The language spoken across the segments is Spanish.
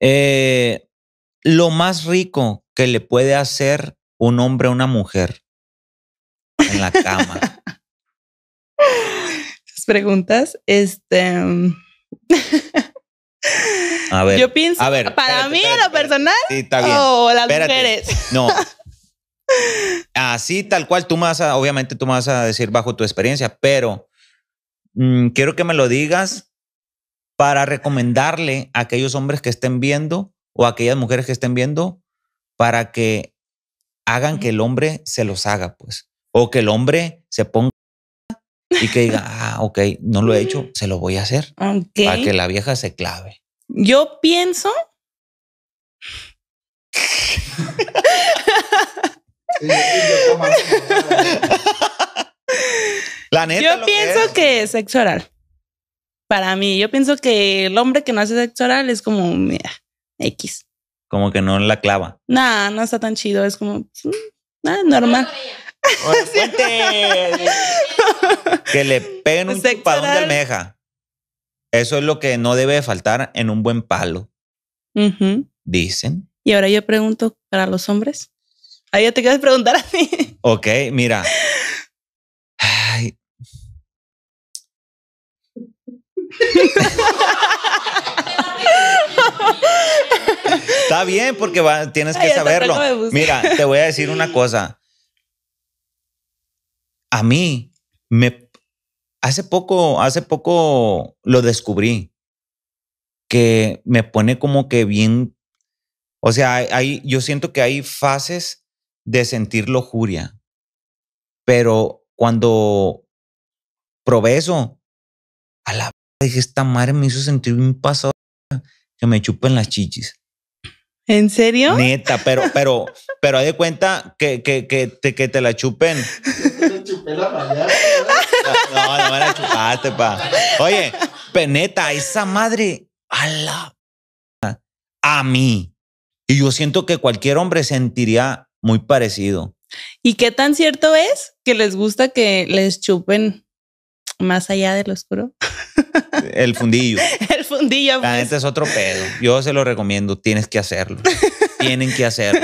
Eh, lo más rico que le puede hacer un hombre a una mujer en la cama. preguntas, este... Mm, a ver, yo pienso, para mí en lo personal, o las mujeres. No. Así tal cual, tú me vas a, obviamente tú me vas a decir bajo tu experiencia, pero mm, quiero que me lo digas para recomendarle a aquellos hombres que estén viendo o a aquellas mujeres que estén viendo para que hagan que el hombre se los haga, pues. O que el hombre se ponga y que diga, ah, ok, no lo he hecho, mm. se lo voy a hacer. Para que la vieja se clave. Yo pienso. la Yo pienso que, es. que sexo oral. Para mí, yo pienso que el hombre que no hace sexo oral es como, mira, X. Como que no la clava. Nah, no está tan chido, es como, nada mm, ah, normal. que le peguen un chupadón de almeja. Eso es lo que no debe faltar en un buen palo. Dicen. Y ahora yo pregunto para los hombres. Ahí ya te quedas preguntar a mí. Ok, mira, Está bien, porque tienes que saberlo. Mira, te voy a decir una cosa. A mí, me, hace poco, hace poco lo descubrí que me pone como que bien. O sea, hay, yo siento que hay fases de sentir lujuria, pero cuando probé eso, a la dije, esta madre me hizo sentir un pasado que me chupen las chichis. ¿En serio? Neta, pero, pero, pero haz de cuenta que, que, que, te, que te la chupen. Te chupé la No, no me la chupaste, pa. Oye, peneta, esa madre, a la. A mí. Y yo siento que cualquier hombre sentiría muy parecido. ¿Y qué tan cierto es que les gusta que les chupen más allá del oscuro. El fundillo. El fundillo. Pues. es otro pedo. Yo se lo recomiendo. Tienes que hacerlo. Tienen que hacerlo.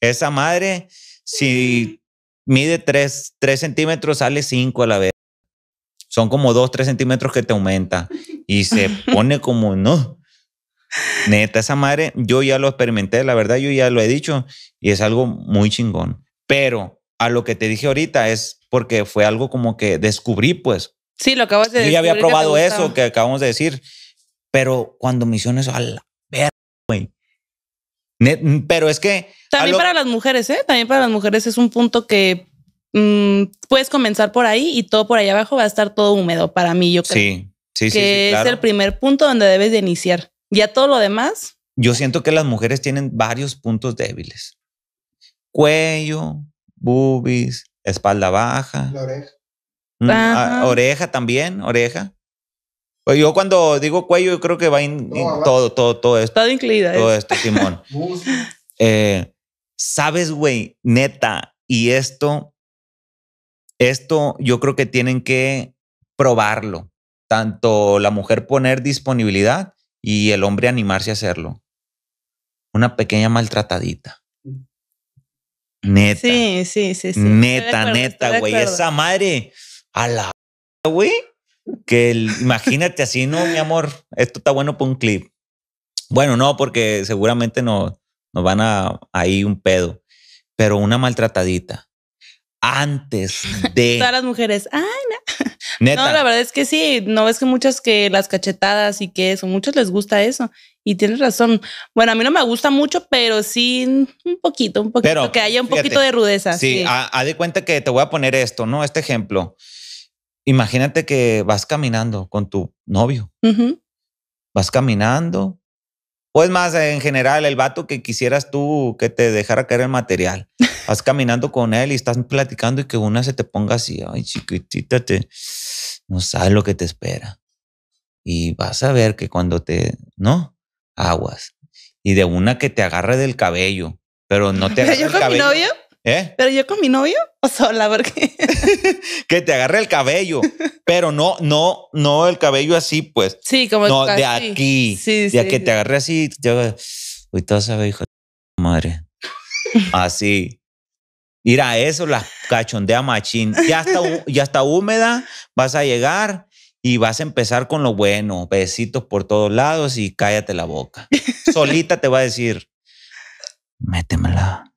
Esa madre, si mide 3, 3 centímetros, sale 5 a la vez. Son como 2, 3 centímetros que te aumenta. Y se pone como, no. Neta, esa madre, yo ya lo experimenté. La verdad, yo ya lo he dicho. Y es algo muy chingón. Pero a lo que te dije ahorita es porque fue algo como que descubrí, pues. Sí, lo acabas de decir. Yo ya había probado eso que acabamos de decir, pero cuando misiones hicieron eso, a la verga, güey. Mm, pero es que. También para las mujeres, ¿eh? También para las mujeres es un punto que mm, puedes comenzar por ahí y todo por ahí abajo va a estar todo húmedo para mí, yo creo. Sí, sí, sí. Que es el primer punto donde debes de iniciar. Ya todo lo demás. Yo siento que las mujeres tienen varios puntos débiles. Cuello, bubis, espalda baja. La oreja. Mm, ah, oreja también, oreja. Pues yo cuando digo cuello, yo creo que va en todo, todo, todo esto. Todo incluido. ¿eh? Todo esto, Simón. Eh, Sabes, güey, neta, y esto, esto yo creo que tienen que probarlo. Tanto la mujer poner disponibilidad y el hombre animarse a hacerlo. Una pequeña maltratadita. Neta. Sí, sí, sí. Neta, neta, güey. Esa madre, a la güey, que imagínate así, no, mi amor, esto está bueno para un clip. Bueno, no, porque seguramente no, nos van a ahí un pedo, pero una maltratadita. Antes de. Todas las mujeres, ay, no. No, la verdad es que sí. No ves que muchas que las cachetadas y que eso, muchos les gusta eso. Y tienes razón. Bueno, a mí no me gusta mucho, pero sí un poquito, un poquito, que haya un poquito de rudeza. Sí, sí. de cuenta que te voy a poner esto, ¿no? Este ejemplo. Imagínate que vas caminando con tu novio. Vas caminando. O es más, en general, el vato que quisieras tú que te dejara caer el material. Vas caminando con él y estás platicando y que una se te ponga así, ay, chiquitita, te, no sabes lo que te espera. Y vas a ver que cuando te, ¿no? Aguas. Y de una que te agarre del cabello, pero no te agarre yo con Mi novio? ¿Eh? Pero yo con mi novio o sola, porque que te agarre el cabello, pero no, no, no el cabello así, pues. Sí, como de aquí, sí, de sí, que te agarre así, yo, hoy todo sabe, hijo, de madre, así a eso las cachondea machín. Ya está, ya está húmeda, vas a llegar y vas a empezar con lo bueno, besitos por todos lados y cállate la boca. Solita te va a decir, métemela.